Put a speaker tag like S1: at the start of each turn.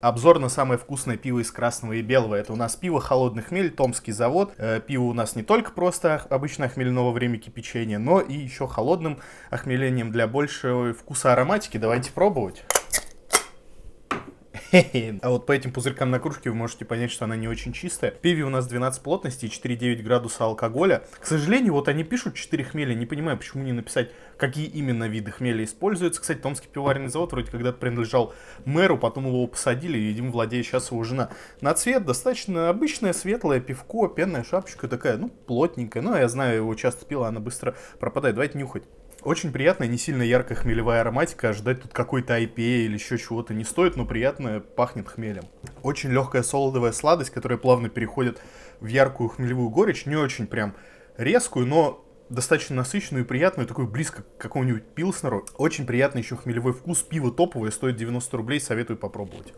S1: Обзор на самое вкусное пиво из красного и белого. Это у нас пиво «Холодный хмель», Томский завод. Э, пиво у нас не только просто обычное охмеленного во время кипячения, но и еще холодным охмелением для большего вкуса ароматики. Давайте пробовать. А вот по этим пузырькам на кружке вы можете понять, что она не очень чистая. В пиве у нас 12 плотности и 4,9 градуса алкоголя. К сожалению, вот они пишут 4 хмеля, не понимаю, почему не написать, какие именно виды хмеля используются. Кстати, Томский пивоваренный завод вроде когда-то принадлежал мэру, потом его посадили, видимо им владеет сейчас его жена. На цвет достаточно обычное светлое пивко, пенная шапочка такая, ну, плотненькая. Ну я знаю, его часто пила, она быстро пропадает. Давайте нюхать. Очень приятная, не сильно яркая хмелевая ароматика. Ожидать тут какой-то IPA или еще чего-то не стоит, но приятно пахнет хмелем. Очень легкая солодовая сладость, которая плавно переходит в яркую хмелевую горечь. Не очень прям резкую, но достаточно насыщенную и приятную, Такой близко к какому-нибудь пилснеру. Очень приятный еще хмелевой вкус. Пиво топовое, стоит 90 рублей, советую попробовать.